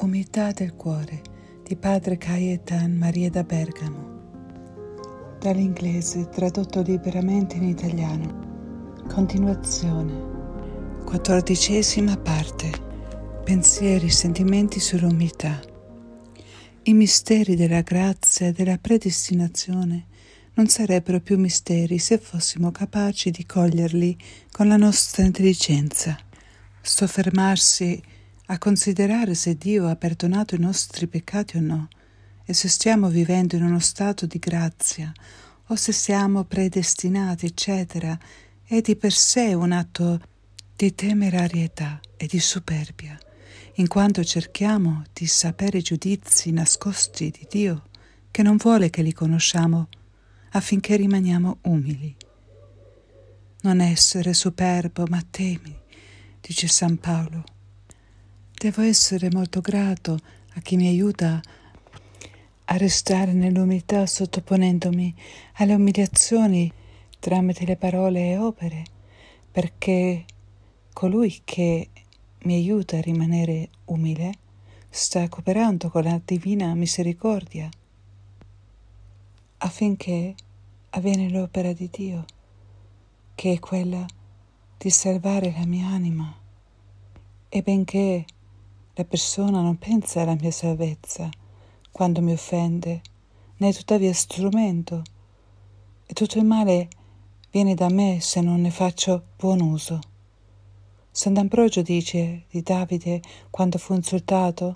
Umiltà del cuore di padre Cayetan Maria da Bergamo. Dall'inglese tradotto liberamente in italiano. Continuazione. Quattordicesima parte. Pensieri e sentimenti sull'umiltà. I misteri della grazia e della predestinazione non sarebbero più misteri se fossimo capaci di coglierli con la nostra intelligenza. Soffermarsi a considerare se Dio ha perdonato i nostri peccati o no, e se stiamo vivendo in uno stato di grazia, o se siamo predestinati, eccetera, è di per sé un atto di temerarietà e di superbia, in quanto cerchiamo di sapere i giudizi nascosti di Dio, che non vuole che li conosciamo, affinché rimaniamo umili. Non essere superbo, ma temi, dice San Paolo Devo essere molto grato a chi mi aiuta a restare nell'umiltà sottoponendomi alle umiliazioni tramite le parole e opere, perché colui che mi aiuta a rimanere umile sta cooperando con la divina misericordia affinché avviene l'opera di Dio, che è quella di salvare la mia anima. E benché la persona non pensa alla mia salvezza quando mi offende, ne è tuttavia strumento. E tutto il male viene da me se non ne faccio buon uso. Sant'Ambrogio dice di Davide quando fu insultato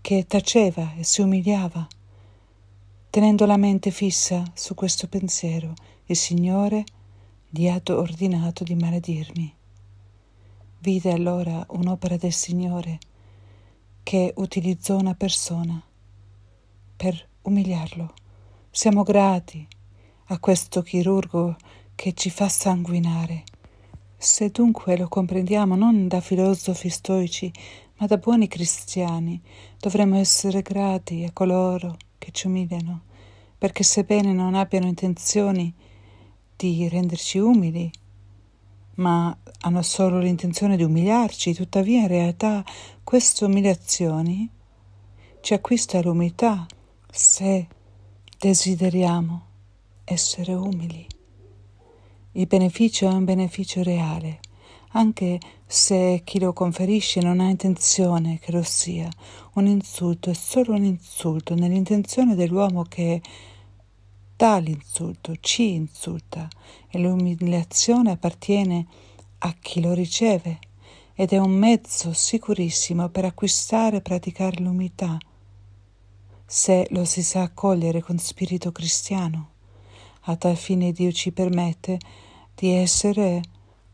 che taceva e si umiliava, tenendo la mente fissa su questo pensiero, il Signore gli ha ordinato di maledirmi. Vide allora un'opera del Signore che utilizzò una persona per umiliarlo. Siamo grati a questo chirurgo che ci fa sanguinare. Se dunque lo comprendiamo non da filosofi stoici, ma da buoni cristiani, dovremmo essere grati a coloro che ci umiliano, perché sebbene non abbiano intenzioni di renderci umili, ma hanno solo l'intenzione di umiliarci, tuttavia in realtà queste umiliazioni ci acquista l'umiltà se desideriamo essere umili. Il beneficio è un beneficio reale, anche se chi lo conferisce non ha intenzione che lo sia. Un insulto è solo un insulto nell'intenzione dell'uomo che Tale insulto ci insulta e l'umiliazione appartiene a chi lo riceve ed è un mezzo sicurissimo per acquistare e praticare l'umiltà, se lo si sa accogliere con spirito cristiano. A tal fine Dio ci permette di essere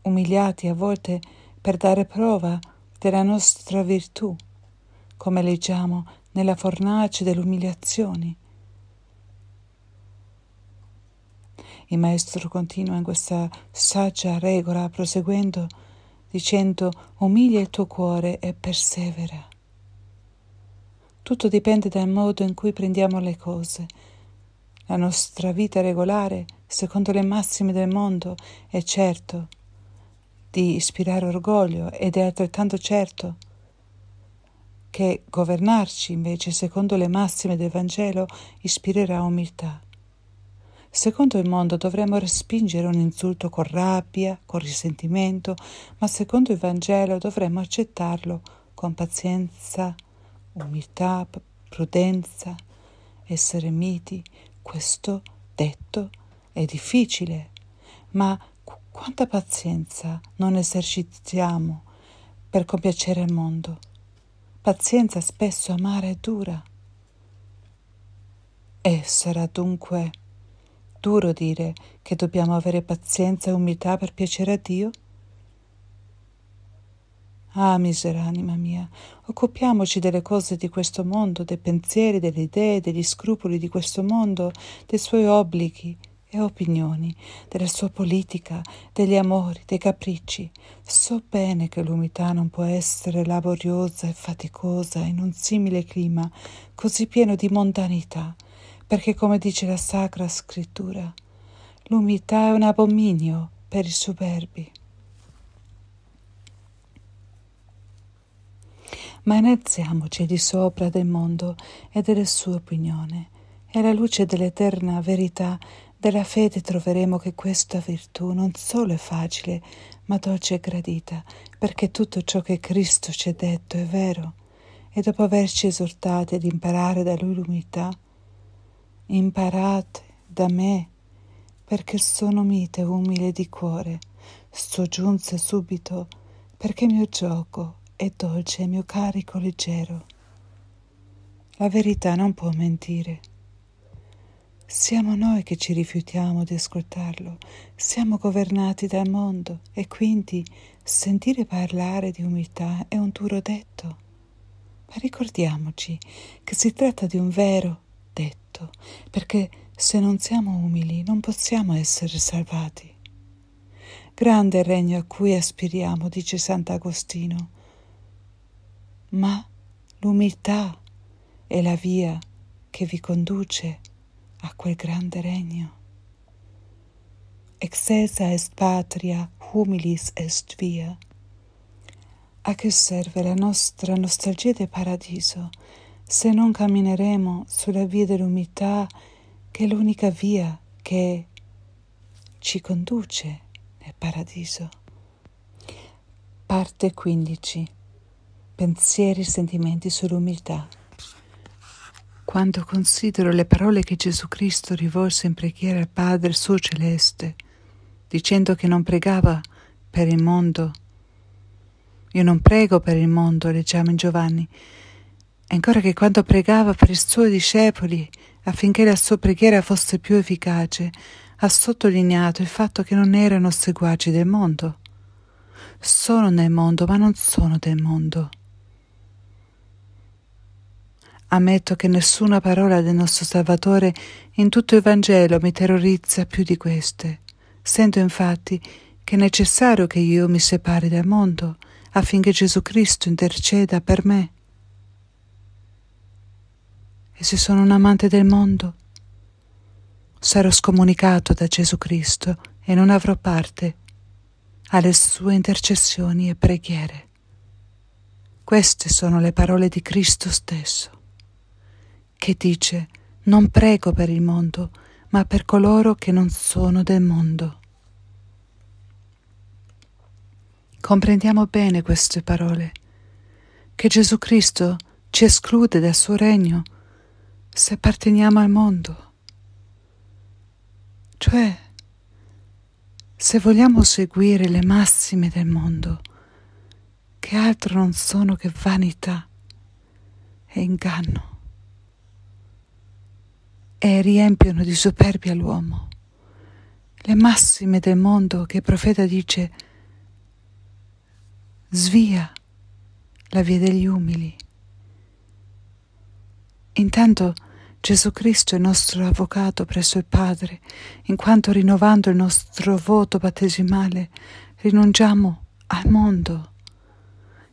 umiliati a volte per dare prova della nostra virtù, come leggiamo nella fornace delle umiliazioni, Il maestro continua in questa saggia regola, proseguendo, dicendo umilia il tuo cuore e persevera. Tutto dipende dal modo in cui prendiamo le cose. La nostra vita regolare, secondo le massime del mondo, è certo di ispirare orgoglio ed è altrettanto certo che governarci invece secondo le massime del Vangelo ispirerà umiltà. Secondo il mondo dovremmo respingere un insulto con rabbia, con risentimento, ma secondo il Vangelo dovremmo accettarlo con pazienza, umiltà, prudenza, essere miti. Questo detto è difficile, ma quanta pazienza non esercitiamo per compiacere il mondo. Pazienza spesso amare è dura. E sarà dunque Duro dire che dobbiamo avere pazienza e umiltà per piacere a Dio? Ah, misera anima mia, occupiamoci delle cose di questo mondo, dei pensieri, delle idee, degli scrupoli di questo mondo, dei suoi obblighi e opinioni, della sua politica, degli amori, dei capricci. So bene che l'umiltà non può essere laboriosa e faticosa in un simile clima così pieno di mondanità perché come dice la Sacra Scrittura, l'umiltà è un abominio per i superbi. Ma innalziamoci di sopra del mondo e delle sue opinioni, e alla luce dell'eterna verità della fede troveremo che questa virtù non solo è facile, ma dolce e gradita, perché tutto ciò che Cristo ci ha detto è vero, e dopo averci esortati ad imparare da Lui l'umiltà, Imparate da me, perché sono mite e umile di cuore. Soggiunse subito, perché mio gioco è dolce e mio carico leggero. La verità non può mentire. Siamo noi che ci rifiutiamo di ascoltarlo, siamo governati dal mondo e quindi sentire parlare di umiltà è un duro detto. Ma ricordiamoci che si tratta di un vero fatto, perché se non siamo umili non possiamo essere salvati. Grande è il regno a cui aspiriamo, dice Sant'Agostino, ma l'umiltà è la via che vi conduce a quel grande regno. Excesa est patria, humilis est via. A che serve la nostra nostalgia del paradiso? se non cammineremo sulla via dell'umiltà, che è l'unica via che ci conduce nel paradiso. Parte 15. Pensieri e sentimenti sull'umiltà. Quando considero le parole che Gesù Cristo rivolse in preghiera al Padre suo celeste, dicendo che non pregava per il mondo, io non prego per il mondo, leggiamo in Giovanni, ancora che quando pregava per i suoi discepoli affinché la sua preghiera fosse più efficace, ha sottolineato il fatto che non erano seguaci del mondo. Sono nel mondo, ma non sono del mondo. Ammetto che nessuna parola del nostro Salvatore in tutto il Vangelo mi terrorizza più di queste. Sento infatti che è necessario che io mi separi dal mondo affinché Gesù Cristo interceda per me. E se sono un amante del mondo? Sarò scomunicato da Gesù Cristo e non avrò parte alle sue intercessioni e preghiere. Queste sono le parole di Cristo stesso, che dice, non prego per il mondo, ma per coloro che non sono del mondo. Comprendiamo bene queste parole, che Gesù Cristo ci esclude dal suo regno se apparteniamo al mondo. Cioè, se vogliamo seguire le massime del mondo, che altro non sono che vanità e inganno, e riempiono di superbia l'uomo. Le massime del mondo che il profeta dice, svia la via degli umili. Intanto, Gesù Cristo è nostro avvocato presso il Padre, in quanto rinnovando il nostro voto battesimale rinunciamo al mondo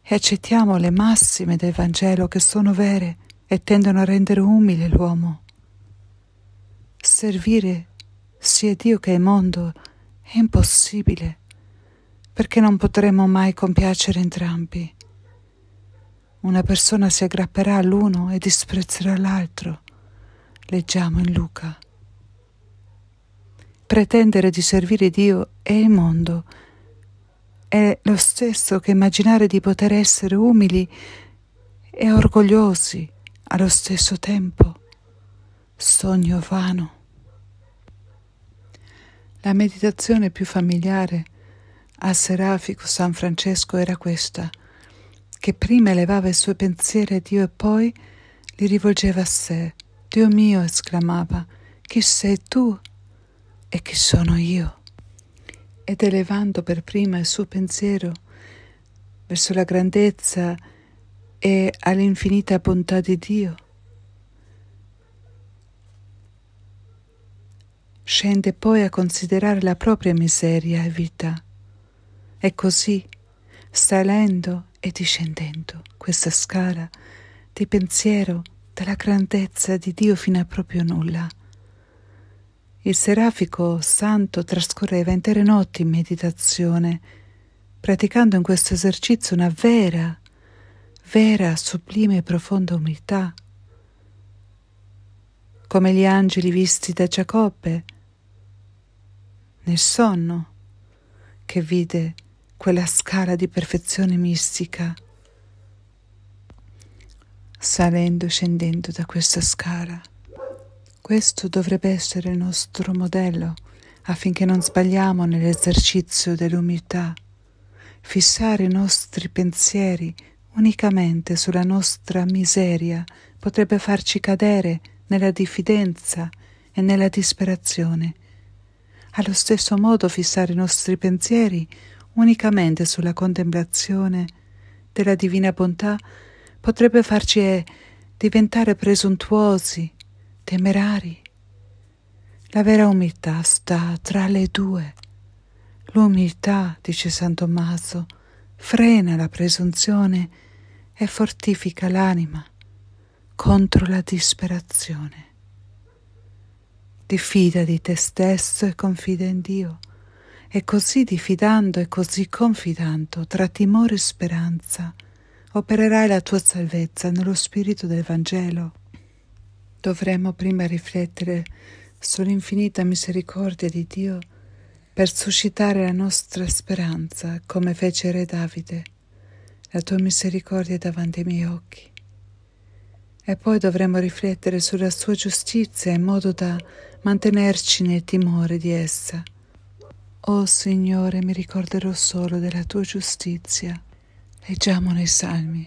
e accettiamo le massime del Vangelo che sono vere e tendono a rendere umile l'uomo. Servire sia Dio che il mondo è impossibile, perché non potremo mai compiacere entrambi. Una persona si aggrapperà all'uno e disprezzerà l'altro leggiamo in Luca. Pretendere di servire Dio e il mondo è lo stesso che immaginare di poter essere umili e orgogliosi allo stesso tempo. Sogno vano. La meditazione più familiare a serafico San Francesco era questa, che prima elevava i suoi pensieri a Dio e poi li rivolgeva a sé Dio mio, esclamava, chi sei tu e chi sono io? Ed elevando per prima il suo pensiero verso la grandezza e all'infinita bontà di Dio, scende poi a considerare la propria miseria e vita. E così, salendo e discendendo questa scala di pensiero, dalla grandezza di Dio fino a proprio nulla. Il serafico santo trascorreva intere notti in meditazione, praticando in questo esercizio una vera, vera, sublime e profonda umiltà. Come gli angeli visti da Giacobbe, nel sonno, che vide quella scala di perfezione mistica salendo e scendendo da questa scala. Questo dovrebbe essere il nostro modello affinché non sbagliamo nell'esercizio dell'umiltà. Fissare i nostri pensieri unicamente sulla nostra miseria potrebbe farci cadere nella diffidenza e nella disperazione. Allo stesso modo fissare i nostri pensieri unicamente sulla contemplazione della divina bontà potrebbe farci eh, diventare presuntuosi, temerari. La vera umiltà sta tra le due. L'umiltà, dice San Tommaso, frena la presunzione e fortifica l'anima contro la disperazione. Diffida di te stesso e confida in Dio. E così diffidando e così confidando, tra timore e speranza, opererai la tua salvezza nello spirito del Vangelo. Dovremmo prima riflettere sull'infinita misericordia di Dio per suscitare la nostra speranza, come fece Re Davide. La tua misericordia davanti ai miei occhi. E poi dovremmo riflettere sulla sua giustizia in modo da mantenerci nel timore di essa. O oh Signore, mi ricorderò solo della tua giustizia. Leggiamo nei salmi.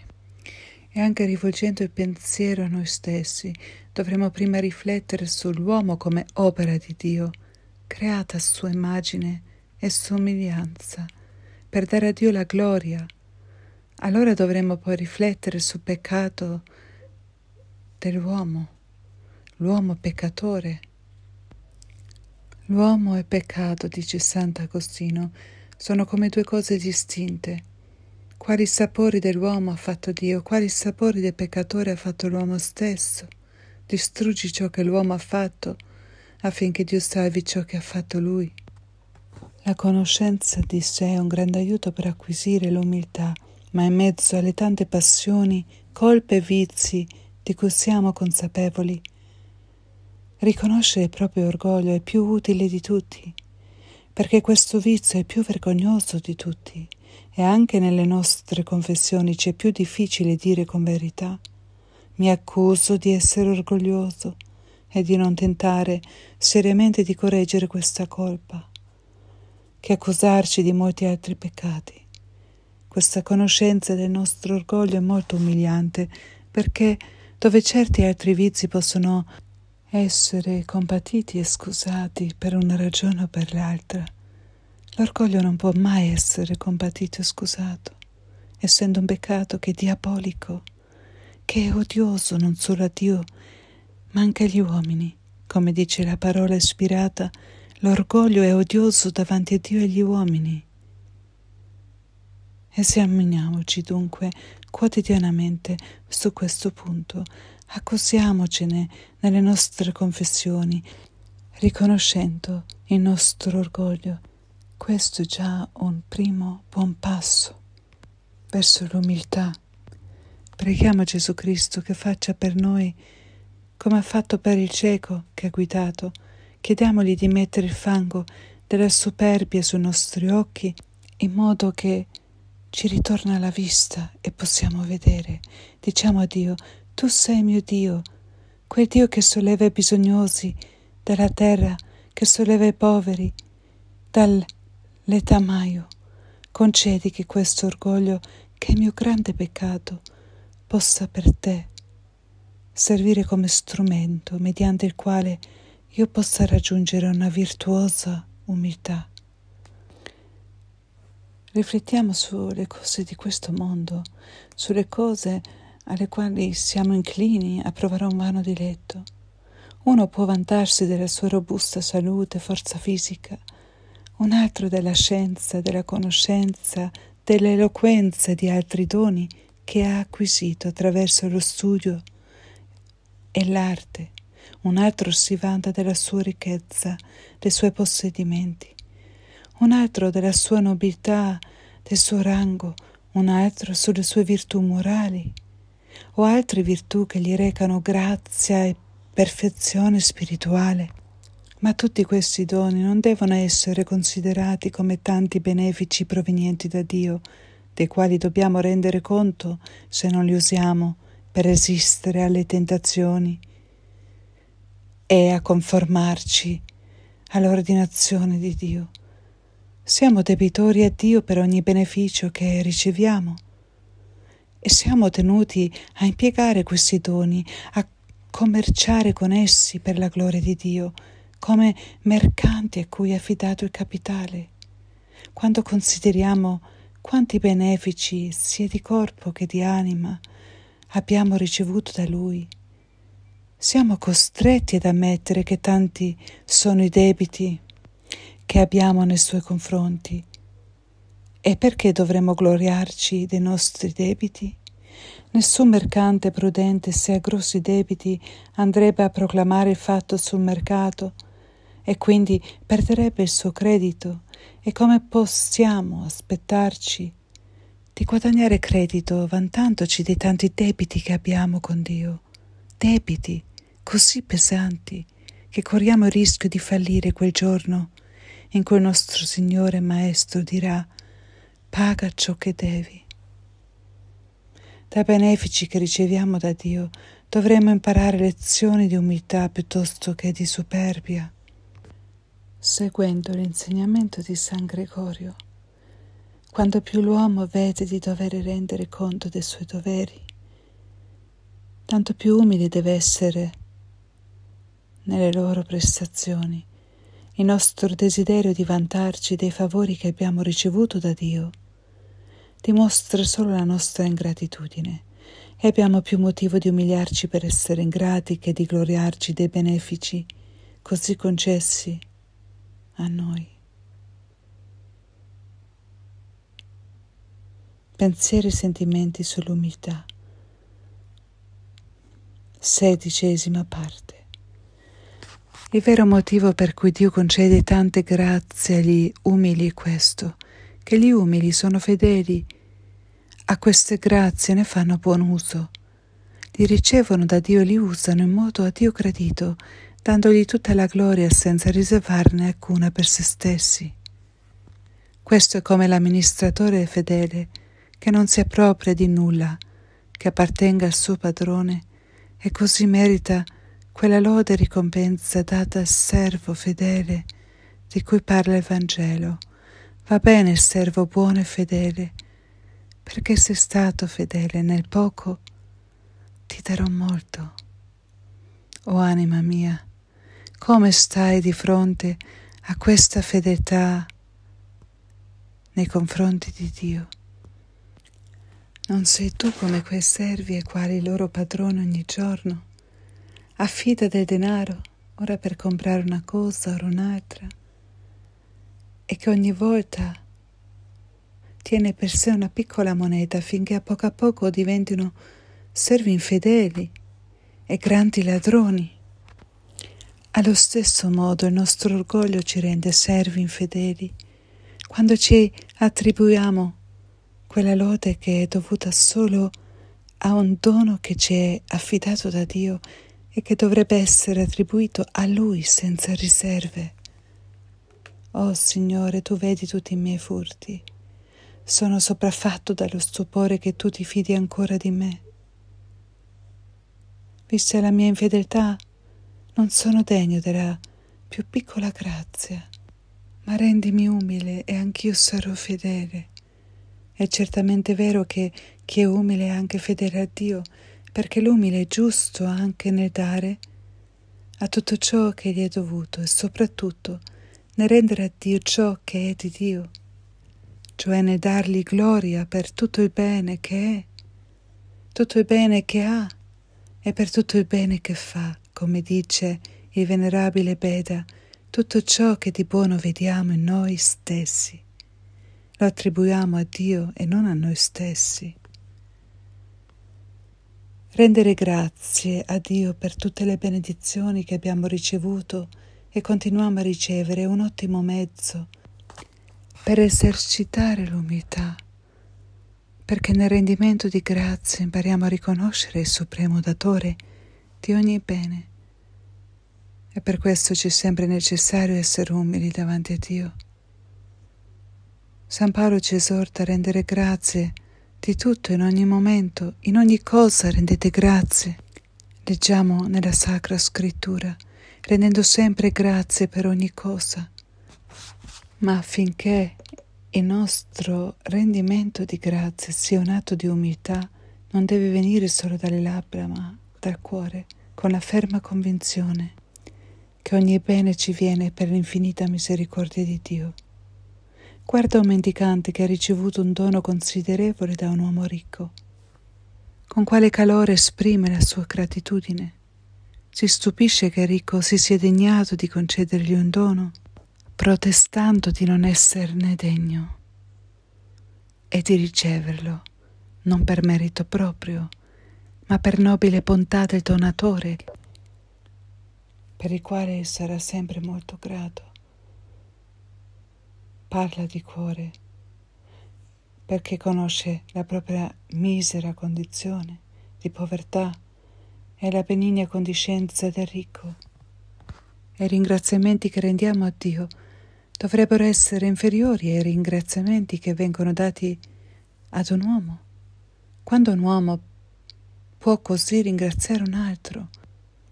E anche rivolgendo il pensiero a noi stessi, dovremo prima riflettere sull'uomo come opera di Dio, creata a sua immagine e somiglianza, per dare a Dio la gloria. Allora dovremo poi riflettere sul peccato dell'uomo, l'uomo peccatore. L'uomo e peccato, dice Sant'Agostino, sono come due cose distinte quali sapori dell'uomo ha fatto Dio, quali sapori del peccatore ha fatto l'uomo stesso. Distruggi ciò che l'uomo ha fatto affinché Dio salvi ciò che ha fatto lui. La conoscenza di sé è un grande aiuto per acquisire l'umiltà, ma in mezzo alle tante passioni, colpe e vizi di cui siamo consapevoli, riconoscere il proprio orgoglio è più utile di tutti, perché questo vizio è più vergognoso di tutti e anche nelle nostre confessioni ci è più difficile dire con verità. Mi accuso di essere orgoglioso e di non tentare seriamente di correggere questa colpa, che accusarci di molti altri peccati. Questa conoscenza del nostro orgoglio è molto umiliante perché dove certi altri vizi possono essere compatiti e scusati per una ragione o per l'altra, L'orgoglio non può mai essere combattuto e scusato, essendo un peccato che è diabolico, che è odioso non solo a Dio, ma anche agli uomini. Come dice la parola ispirata, l'orgoglio è odioso davanti a Dio e agli uomini. Esaminiamoci dunque quotidianamente su questo punto, accusiamocene nelle nostre confessioni, riconoscendo il nostro orgoglio questo è già un primo buon passo verso l'umiltà. Preghiamo Gesù Cristo che faccia per noi come ha fatto per il cieco che ha guidato. Chiediamogli di mettere il fango della superbia sui nostri occhi in modo che ci ritorna la vista e possiamo vedere. Diciamo a Dio, tu sei mio Dio, quel Dio che solleva i bisognosi dalla terra, che solleva i poveri, dal Letamaio, concedi che questo orgoglio, che è mio grande peccato, possa per te servire come strumento mediante il quale io possa raggiungere una virtuosa umiltà. Riflettiamo sulle cose di questo mondo, sulle cose alle quali siamo inclini a provare un vano diletto. Uno può vantarsi della sua robusta salute, forza fisica, un altro della scienza, della conoscenza, dell'eloquenza e di altri doni che ha acquisito attraverso lo studio e l'arte. Un altro si vanta della sua ricchezza, dei suoi possedimenti. Un altro della sua nobiltà, del suo rango, un altro sulle sue virtù morali o altre virtù che gli recano grazia e perfezione spirituale. Ma tutti questi doni non devono essere considerati come tanti benefici provenienti da Dio, dei quali dobbiamo rendere conto se non li usiamo per resistere alle tentazioni e a conformarci all'ordinazione di Dio. Siamo debitori a Dio per ogni beneficio che riceviamo e siamo tenuti a impiegare questi doni, a commerciare con essi per la gloria di Dio come mercanti a cui è affidato il capitale. Quando consideriamo quanti benefici, sia di corpo che di anima, abbiamo ricevuto da lui, siamo costretti ad ammettere che tanti sono i debiti che abbiamo nei suoi confronti. E perché dovremmo gloriarci dei nostri debiti? Nessun mercante prudente, se ha grossi debiti, andrebbe a proclamare il fatto sul mercato e quindi perderebbe il suo credito. E come possiamo aspettarci di guadagnare credito vantandoci dei tanti debiti che abbiamo con Dio? Debiti così pesanti che corriamo il rischio di fallire quel giorno in cui il nostro Signore Maestro dirà paga ciò che devi. Dai benefici che riceviamo da Dio dovremmo imparare lezioni di umiltà piuttosto che di superbia seguendo l'insegnamento di San Gregorio. Quanto più l'uomo vede di dover rendere conto dei suoi doveri, tanto più umile deve essere nelle loro prestazioni il nostro desiderio di vantarci dei favori che abbiamo ricevuto da Dio dimostra solo la nostra ingratitudine e abbiamo più motivo di umiliarci per essere ingrati che di gloriarci dei benefici così concessi a noi. Pensieri e sentimenti sull'umiltà. Sedicesima parte. Il vero motivo per cui Dio concede tante grazie agli umili è questo, che gli umili sono fedeli a queste grazie ne fanno buon uso. Li ricevono da Dio e li usano in modo a Dio gradito dandogli tutta la gloria senza riservarne alcuna per se stessi. Questo è come l'amministratore fedele che non si appropria di nulla che appartenga al suo padrone e così merita quella lode e ricompensa data al servo fedele di cui parla il Vangelo. Va bene il servo buono e fedele, perché sei stato fedele nel poco, ti darò molto. O oh, anima mia, come stai di fronte a questa fedeltà nei confronti di Dio? Non sei tu come quei servi e quali il loro padrone ogni giorno affida del denaro, ora per comprare una cosa, ora un'altra, e che ogni volta tiene per sé una piccola moneta finché a poco a poco diventino servi infedeli e grandi ladroni. Allo stesso modo il nostro orgoglio ci rende servi infedeli quando ci attribuiamo quella lode che è dovuta solo a un dono che ci è affidato da Dio e che dovrebbe essere attribuito a Lui senza riserve. Oh Signore, tu vedi tutti i miei furti. Sono sopraffatto dallo stupore che tu ti fidi ancora di me. Vista la mia infedeltà, non sono degno della più piccola grazia, ma rendimi umile e anch'io sarò fedele. È certamente vero che chi è umile è anche fedele a Dio, perché l'umile è giusto anche nel dare a tutto ciò che gli è dovuto e soprattutto nel rendere a Dio ciò che è di Dio, cioè nel dargli gloria per tutto il bene che è, tutto il bene che ha e per tutto il bene che fa come dice il venerabile Beda, tutto ciò che di buono vediamo in noi stessi. Lo attribuiamo a Dio e non a noi stessi. Rendere grazie a Dio per tutte le benedizioni che abbiamo ricevuto e continuiamo a ricevere è un ottimo mezzo per esercitare l'umiltà, perché nel rendimento di grazie impariamo a riconoscere il Supremo Datore di ogni bene. E per questo ci è sempre necessario essere umili davanti a Dio. San Paolo ci esorta a rendere grazie di tutto in ogni momento, in ogni cosa rendete grazie. Leggiamo nella Sacra Scrittura, rendendo sempre grazie per ogni cosa, ma affinché il nostro rendimento di grazie sia un atto di umiltà, non deve venire solo dalle labbra, ma dal cuore con la ferma convinzione che ogni bene ci viene per l'infinita misericordia di Dio. Guarda un mendicante che ha ricevuto un dono considerevole da un uomo ricco. Con quale calore esprime la sua gratitudine. Si stupisce che il ricco si sia degnato di concedergli un dono, protestando di non esserne degno e di riceverlo non per merito proprio, ma per nobile bontà del donatore, per il quale sarà sempre molto grato. Parla di cuore, perché conosce la propria misera condizione di povertà e la benigna condiscenza del ricco. E i ringraziamenti che rendiamo a Dio dovrebbero essere inferiori ai ringraziamenti che vengono dati ad un uomo. Quando un uomo può così ringraziare un altro,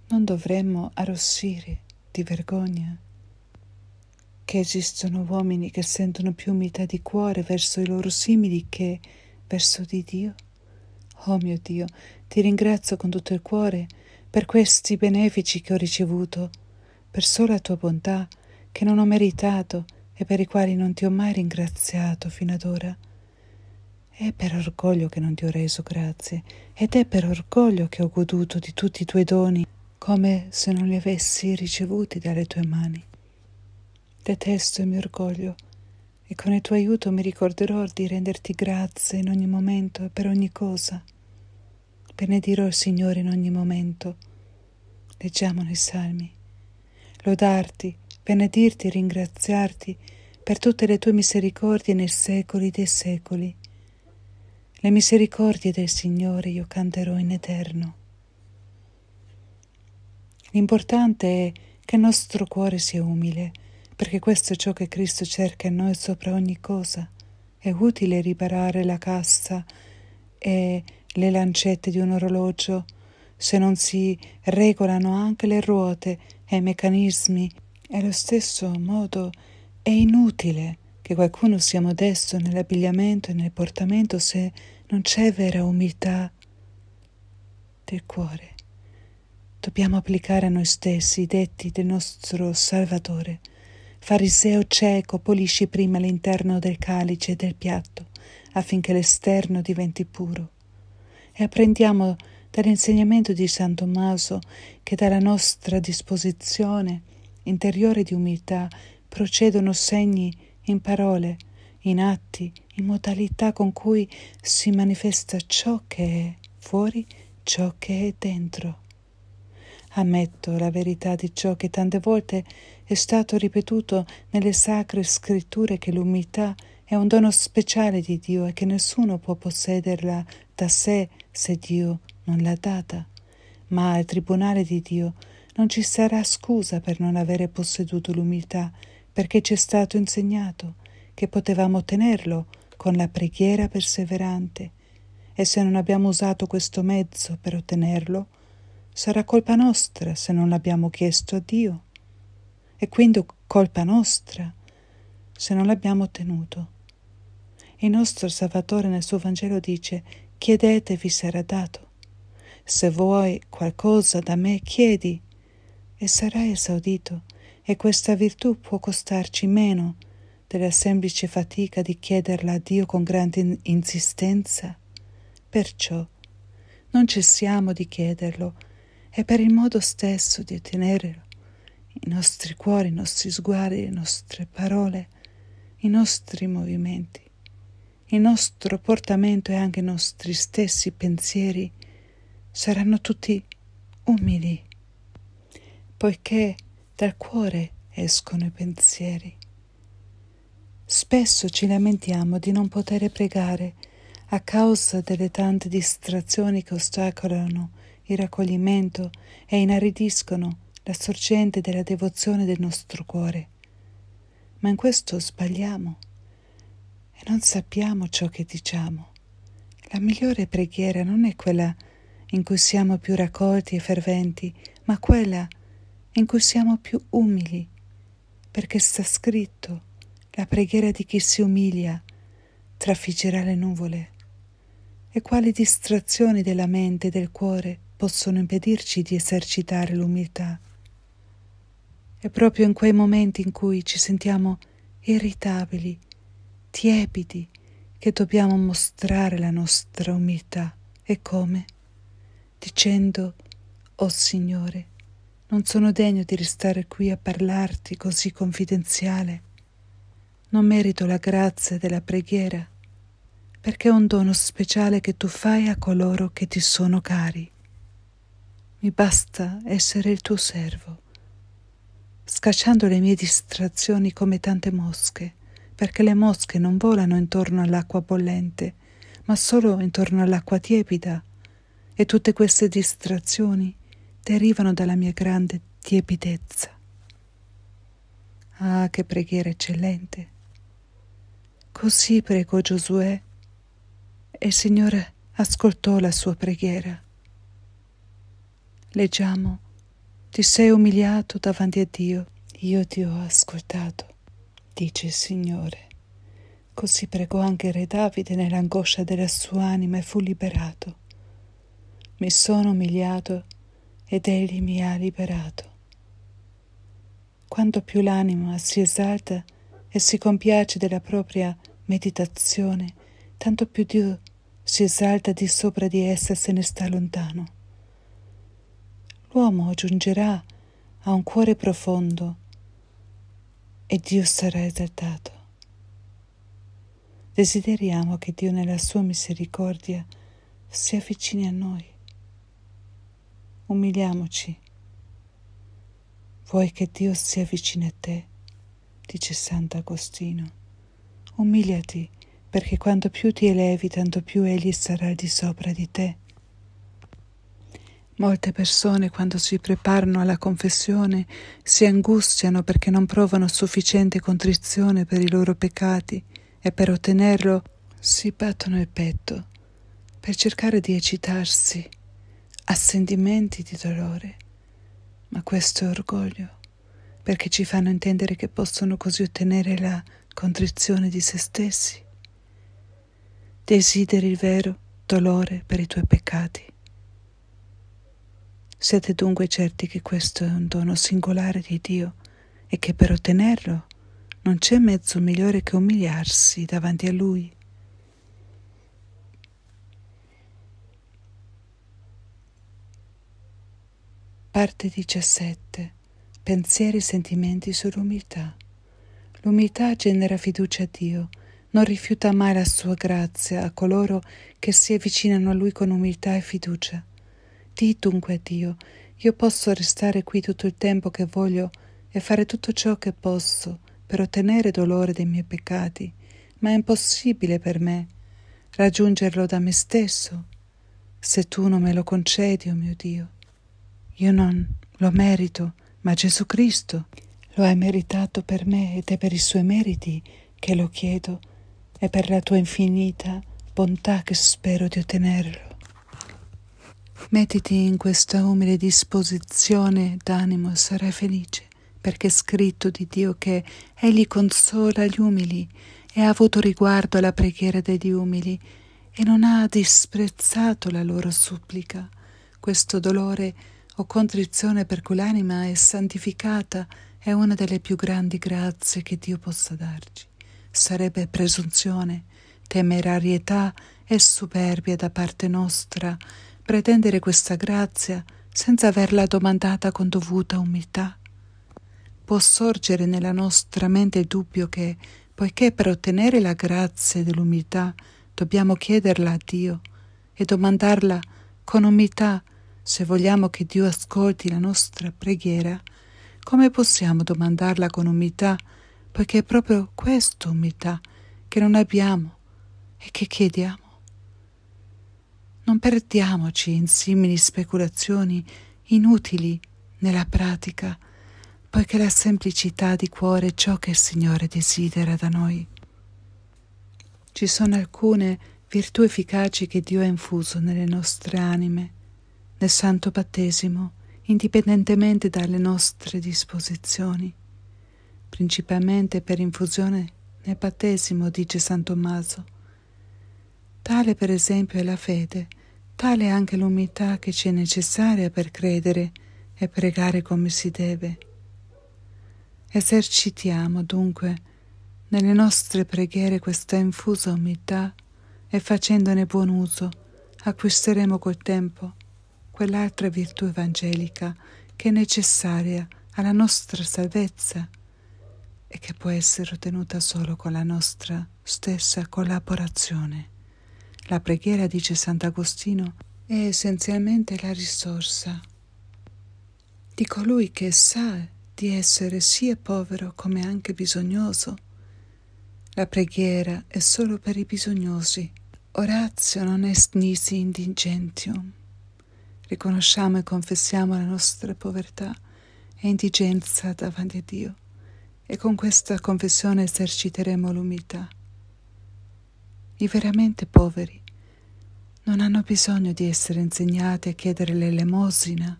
non dovremmo arrossire di vergogna che esistono uomini che sentono più umiltà di cuore verso i loro simili che verso di Dio. Oh mio Dio, ti ringrazio con tutto il cuore per questi benefici che ho ricevuto, per sola tua bontà che non ho meritato e per i quali non ti ho mai ringraziato fino ad ora. È per orgoglio che non ti ho reso grazie, ed è per orgoglio che ho goduto di tutti i tuoi doni, come se non li avessi ricevuti dalle tue mani. Detesto il mio orgoglio, e con il tuo aiuto mi ricorderò di renderti grazie in ogni momento e per ogni cosa. Benedirò il Signore in ogni momento. Leggiamo nei salmi. Lodarti, benedirti, e ringraziarti per tutte le tue misericordie nei secoli dei secoli. Le misericordie del Signore io canterò in eterno. L'importante è che il nostro cuore sia umile, perché questo è ciò che Cristo cerca in noi sopra ogni cosa. È utile riparare la cassa e le lancette di un orologio se non si regolano anche le ruote e i meccanismi. E allo stesso modo è inutile che qualcuno sia modesto nell'abbigliamento e nel portamento se non c'è vera umiltà del cuore. Dobbiamo applicare a noi stessi i detti del nostro Salvatore. Fariseo cieco, pulisci prima l'interno del calice e del piatto, affinché l'esterno diventi puro. E apprendiamo dall'insegnamento di San Tommaso che dalla nostra disposizione interiore di umiltà procedono segni di in parole, in atti, in modalità con cui si manifesta ciò che è fuori, ciò che è dentro. Ammetto la verità di ciò che tante volte è stato ripetuto nelle sacre scritture che l'umiltà è un dono speciale di Dio e che nessuno può possederla da sé se Dio non l'ha data. Ma al tribunale di Dio non ci sarà scusa per non avere posseduto l'umiltà perché ci è stato insegnato che potevamo ottenerlo con la preghiera perseverante e se non abbiamo usato questo mezzo per ottenerlo, sarà colpa nostra se non l'abbiamo chiesto a Dio e quindi colpa nostra se non l'abbiamo ottenuto. Il nostro Salvatore nel suo Vangelo dice chiedete vi sarà dato. Se vuoi qualcosa da me chiedi e sarai esaudito e questa virtù può costarci meno della semplice fatica di chiederla a Dio con grande insistenza. Perciò non cessiamo di chiederlo e per il modo stesso di ottenerlo, i nostri cuori, i nostri sguardi, le nostre parole, i nostri movimenti, il nostro portamento e anche i nostri stessi pensieri saranno tutti umili, poiché dal cuore escono i pensieri. Spesso ci lamentiamo di non poter pregare a causa delle tante distrazioni che ostacolano il raccoglimento e inaridiscono la sorgente della devozione del nostro cuore. Ma in questo sbagliamo e non sappiamo ciò che diciamo. La migliore preghiera non è quella in cui siamo più raccolti e ferventi, ma quella che in cui siamo più umili, perché sta scritto, la preghiera di chi si umilia trafiggerà le nuvole. E quali distrazioni della mente e del cuore possono impedirci di esercitare l'umiltà? È proprio in quei momenti in cui ci sentiamo irritabili, tiepidi, che dobbiamo mostrare la nostra umiltà. E come? Dicendo, O oh Signore, non sono degno di restare qui a parlarti così confidenziale. Non merito la grazia della preghiera, perché è un dono speciale che tu fai a coloro che ti sono cari. Mi basta essere il tuo servo, scacciando le mie distrazioni come tante mosche, perché le mosche non volano intorno all'acqua bollente, ma solo intorno all'acqua tiepida, e tutte queste distrazioni derivano dalla mia grande tiepidezza. Ah, che preghiera eccellente! Così pregò Giosuè e il Signore ascoltò la sua preghiera. Leggiamo, ti sei umiliato davanti a Dio, io ti ho ascoltato, dice il Signore. Così pregò anche il re Davide nell'angoscia della sua anima e fu liberato. Mi sono umiliato ed egli mi ha liberato. Quanto più l'anima si esalta e si compiace della propria meditazione, tanto più Dio si esalta di sopra di essa e se ne sta lontano. L'uomo giungerà a un cuore profondo e Dio sarà esaltato. Desideriamo che Dio nella sua misericordia si avvicini a noi umiliamoci. Vuoi che Dio sia vicino a te? dice Sant'Agostino. Umiliati, perché quanto più ti elevi, tanto più Egli sarà di sopra di te. Molte persone, quando si preparano alla confessione, si angustiano perché non provano sufficiente contrizione per i loro peccati e per ottenerlo si battono il petto per cercare di eccitarsi sentimenti di dolore, ma questo è orgoglio, perché ci fanno intendere che possono così ottenere la contrizione di se stessi. Desideri il vero dolore per i tuoi peccati. Siete dunque certi che questo è un dono singolare di Dio e che per ottenerlo non c'è mezzo migliore che umiliarsi davanti a Lui Parte 17. Pensieri e sentimenti sull'umiltà. L'umiltà genera fiducia a Dio, non rifiuta mai la sua grazia a coloro che si avvicinano a Lui con umiltà e fiducia. Dì dunque a Dio, io posso restare qui tutto il tempo che voglio e fare tutto ciò che posso per ottenere dolore dei miei peccati, ma è impossibile per me raggiungerlo da me stesso, se tu non me lo concedi, o oh mio Dio. Io non lo merito, ma Gesù Cristo lo ha meritato per me ed è per i suoi meriti che lo chiedo e per la tua infinita bontà che spero di ottenerlo. Mettiti in questa umile disposizione d'animo e sarai felice, perché è scritto di Dio che Egli consola gli umili e ha avuto riguardo alla preghiera degli umili e non ha disprezzato la loro supplica. Questo dolore è o contrizione per cui l'anima è santificata è una delle più grandi grazie che Dio possa darci. Sarebbe presunzione, temerarietà e superbia da parte nostra pretendere questa grazia senza averla domandata con dovuta umiltà. Può sorgere nella nostra mente il dubbio che, poiché per ottenere la grazia dell'umiltà dobbiamo chiederla a Dio e domandarla con umiltà, se vogliamo che Dio ascolti la nostra preghiera, come possiamo domandarla con umiltà, poiché è proprio questa umiltà che non abbiamo e che chiediamo? Non perdiamoci in simili speculazioni inutili nella pratica, poiché la semplicità di cuore è ciò che il Signore desidera da noi. Ci sono alcune virtù efficaci che Dio ha infuso nelle nostre anime nel santo battesimo, indipendentemente dalle nostre disposizioni, principalmente per infusione nel battesimo, dice San Tommaso. Tale per esempio è la fede, tale è anche l'umiltà che ci è necessaria per credere e pregare come si deve. Esercitiamo dunque nelle nostre preghiere questa infusa umiltà e facendone buon uso acquisteremo col tempo quell'altra virtù evangelica che è necessaria alla nostra salvezza e che può essere ottenuta solo con la nostra stessa collaborazione. La preghiera, dice Sant'Agostino, è essenzialmente la risorsa di colui che sa di essere sia povero come anche bisognoso. La preghiera è solo per i bisognosi. Orazio non est nisi indigentium riconosciamo e confessiamo la nostra povertà e indigenza davanti a Dio e con questa confessione eserciteremo l'umiltà. I veramente poveri non hanno bisogno di essere insegnati a chiedere l'elemosina,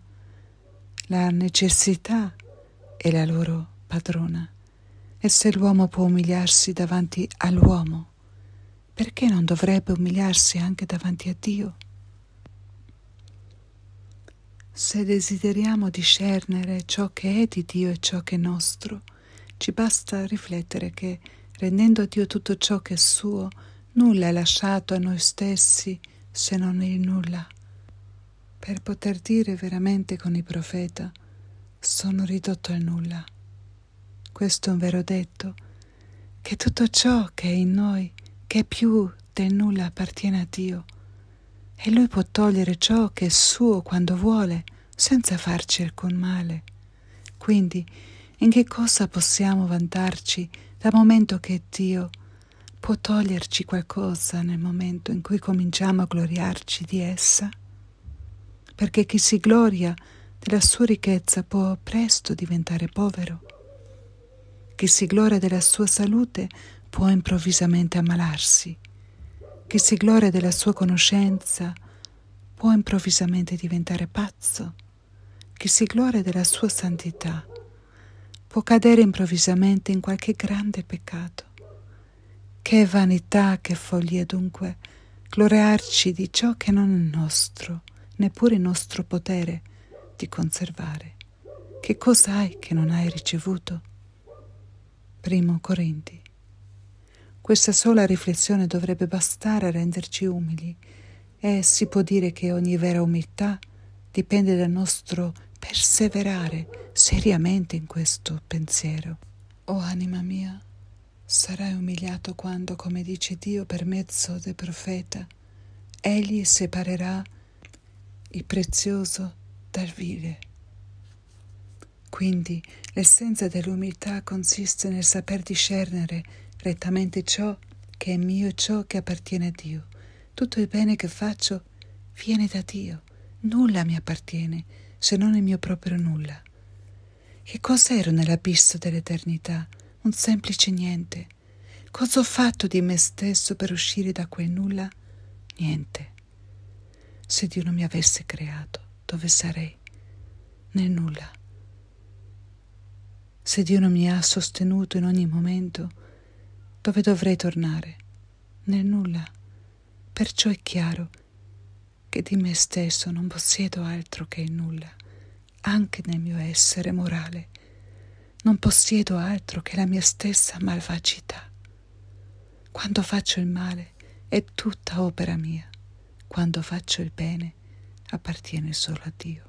la necessità è la loro padrona. E se l'uomo può umiliarsi davanti all'uomo, perché non dovrebbe umiliarsi anche davanti a Dio? Se desideriamo discernere ciò che è di Dio e ciò che è nostro, ci basta riflettere che, rendendo a Dio tutto ciò che è suo, nulla è lasciato a noi stessi se non il nulla. Per poter dire veramente con il profeta, sono ridotto al nulla. Questo è un vero detto, che tutto ciò che è in noi, che è più del nulla appartiene a Dio, e lui può togliere ciò che è suo quando vuole, senza farci alcun male. Quindi, in che cosa possiamo vantarci dal momento che Dio può toglierci qualcosa nel momento in cui cominciamo a gloriarci di essa? Perché chi si gloria della sua ricchezza può presto diventare povero. Chi si gloria della sua salute può improvvisamente ammalarsi che si gloria della sua conoscenza può improvvisamente diventare pazzo, che si gloria della sua santità può cadere improvvisamente in qualche grande peccato. Che vanità, che follia dunque, gloriarci di ciò che non è nostro, neppure il nostro potere di conservare. Che cos'hai che non hai ricevuto? Primo Corinti questa sola riflessione dovrebbe bastare a renderci umili e si può dire che ogni vera umiltà dipende dal nostro perseverare seriamente in questo pensiero. O oh, anima mia, sarai umiliato quando, come dice Dio per mezzo del profeta, egli separerà il prezioso dal vile. Quindi l'essenza dell'umiltà consiste nel saper discernere rettamente ciò che è mio e ciò che appartiene a Dio. Tutto il bene che faccio viene da Dio. Nulla mi appartiene se non il mio proprio nulla. Che cosa ero nell'abisso dell'eternità? Un semplice niente. Cosa ho fatto di me stesso per uscire da quel nulla? Niente. Se Dio non mi avesse creato, dove sarei? Nel nulla. Se Dio non mi ha sostenuto in ogni momento, dove dovrei tornare? Nel nulla. Perciò è chiaro che di me stesso non possiedo altro che il nulla, anche nel mio essere morale. Non possiedo altro che la mia stessa malvagità. Quando faccio il male è tutta opera mia, quando faccio il bene appartiene solo a Dio.